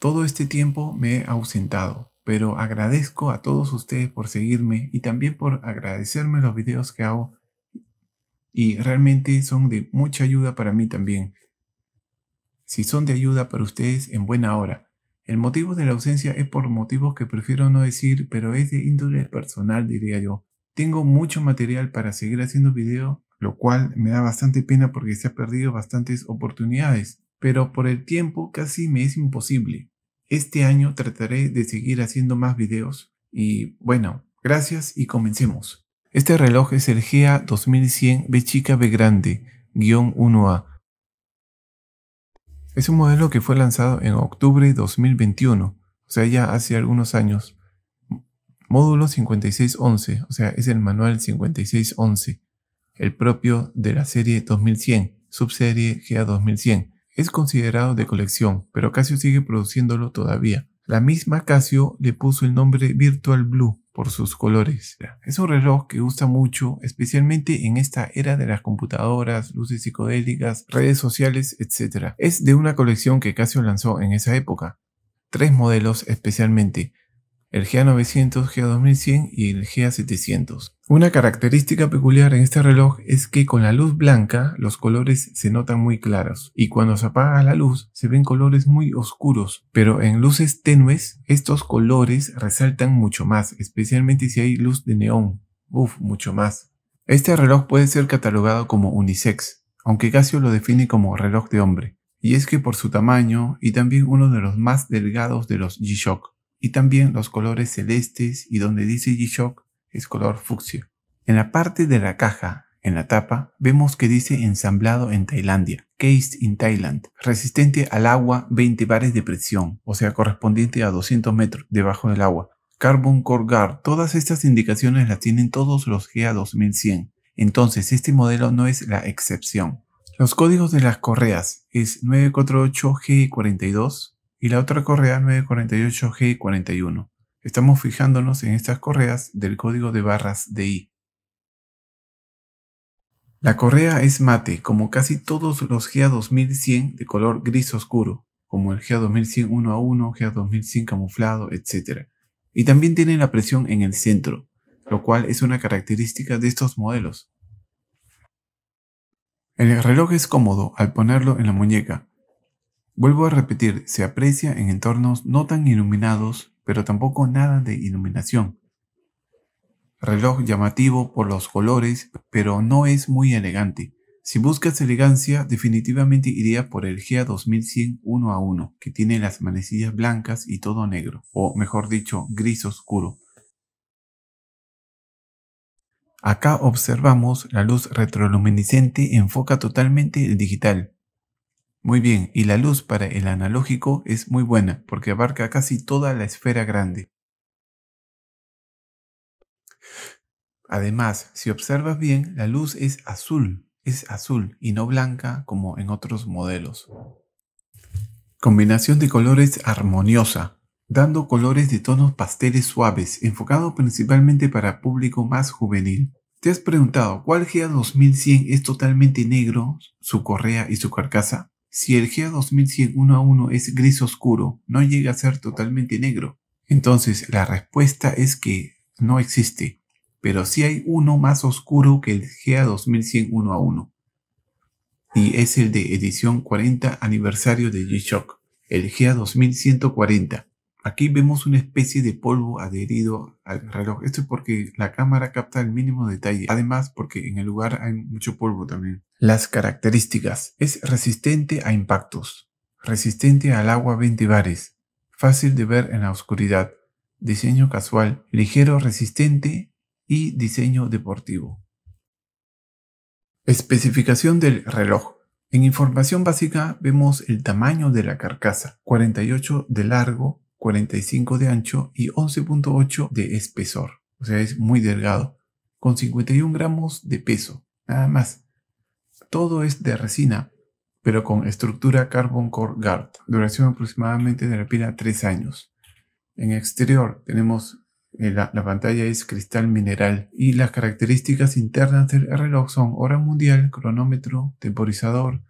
Todo este tiempo me he ausentado, pero agradezco a todos ustedes por seguirme y también por agradecerme los videos que hago y realmente son de mucha ayuda para mí también. Si son de ayuda para ustedes, en buena hora. El motivo de la ausencia es por motivos que prefiero no decir, pero es de índole personal, diría yo. Tengo mucho material para seguir haciendo video, lo cual me da bastante pena porque se ha perdido bastantes oportunidades, pero por el tiempo casi me es imposible. Este año trataré de seguir haciendo más videos y bueno, gracias y comencemos. Este reloj es el GA 2100 B chica B grande, guión 1A. Es un modelo que fue lanzado en octubre de 2021, o sea ya hace algunos años. Módulo 5611, o sea es el manual 5611, el propio de la serie 2100, subserie GA 2100. Es considerado de colección, pero Casio sigue produciéndolo todavía. La misma Casio le puso el nombre Virtual Blue por sus colores. Es un reloj que gusta mucho, especialmente en esta era de las computadoras, luces psicodélicas, redes sociales, etc. Es de una colección que Casio lanzó en esa época. Tres modelos especialmente, el GA 900, GA 2100 y el GA 700. Una característica peculiar en este reloj es que con la luz blanca los colores se notan muy claros y cuando se apaga la luz se ven colores muy oscuros, pero en luces tenues estos colores resaltan mucho más, especialmente si hay luz de neón. Uf, mucho más. Este reloj puede ser catalogado como unisex, aunque Casio lo define como reloj de hombre, y es que por su tamaño y también uno de los más delgados de los G-Shock y también los colores celestes y donde dice G-Shock es color fucsia. En la parte de la caja, en la tapa, vemos que dice ensamblado en Tailandia, case in Thailand, resistente al agua 20 bares de presión, o sea correspondiente a 200 metros debajo del agua. Carbon Core Guard, todas estas indicaciones las tienen todos los GA 2100, entonces este modelo no es la excepción. Los códigos de las correas es 948G42, y la otra correa 948G41. Estamos fijándonos en estas correas del código de barras I. La correa es mate, como casi todos los GA2100 de color gris oscuro, como el GA2100 a 1, GA2100 camuflado, etc. Y también tiene la presión en el centro, lo cual es una característica de estos modelos. El reloj es cómodo al ponerlo en la muñeca, Vuelvo a repetir, se aprecia en entornos no tan iluminados, pero tampoco nada de iluminación. Reloj llamativo por los colores, pero no es muy elegante. Si buscas elegancia, definitivamente iría por el ga 2100 1 a 1, que tiene las manecillas blancas y todo negro, o mejor dicho, gris oscuro. Acá observamos la luz retroluminiscente enfoca totalmente el digital, muy bien, y la luz para el analógico es muy buena porque abarca casi toda la esfera grande. Además, si observas bien, la luz es azul, es azul y no blanca como en otros modelos. Combinación de colores armoniosa, dando colores de tonos pasteles suaves, enfocado principalmente para público más juvenil. ¿Te has preguntado cuál GA 2100 es totalmente negro, su correa y su carcasa? Si el ga 2101 1 a 1 es gris oscuro, no llega a ser totalmente negro. Entonces la respuesta es que no existe, pero sí hay uno más oscuro que el ga 2100 1 a 1. Y es el de edición 40 aniversario de G-Shock, el ga 2140 Aquí vemos una especie de polvo adherido al reloj. Esto es porque la cámara capta el mínimo detalle. Además, porque en el lugar hay mucho polvo también. Las características. Es resistente a impactos. Resistente al agua 20 bares. Fácil de ver en la oscuridad. Diseño casual. Ligero, resistente y diseño deportivo. Especificación del reloj. En información básica vemos el tamaño de la carcasa, 48 de largo 45 de ancho y 11.8 de espesor. O sea, es muy delgado, con 51 gramos de peso, nada más. Todo es de resina, pero con estructura Carbon Core Guard. Duración aproximadamente de la pila 3 años. En exterior tenemos eh, la, la, pantalla es cristal mineral y las características internas del reloj son hora mundial, cronómetro, temporizador,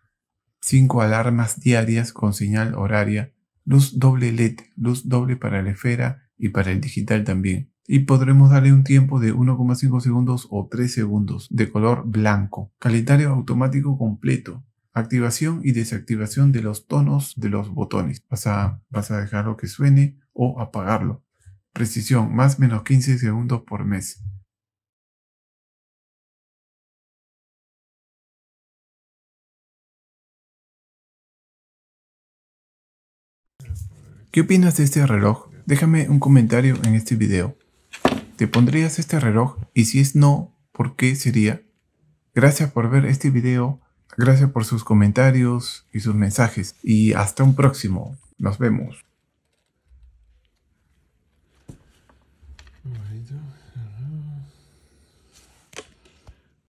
5 alarmas diarias con señal horaria, luz doble LED, luz doble para la esfera y para el digital también. Y podremos darle un tiempo de 1,5 segundos o 3 segundos de color blanco. Calendario automático completo. Activación y desactivación de los tonos de los botones. Vas a, vas a dejarlo que suene o apagarlo. Precisión, más menos 15 segundos por mes. ¿Qué opinas de este reloj? Déjame un comentario en este video. ¿Te pondrías este reloj? Y si es no, ¿por qué sería? Gracias por ver este video, gracias por sus comentarios y sus mensajes y hasta un próximo. Nos vemos.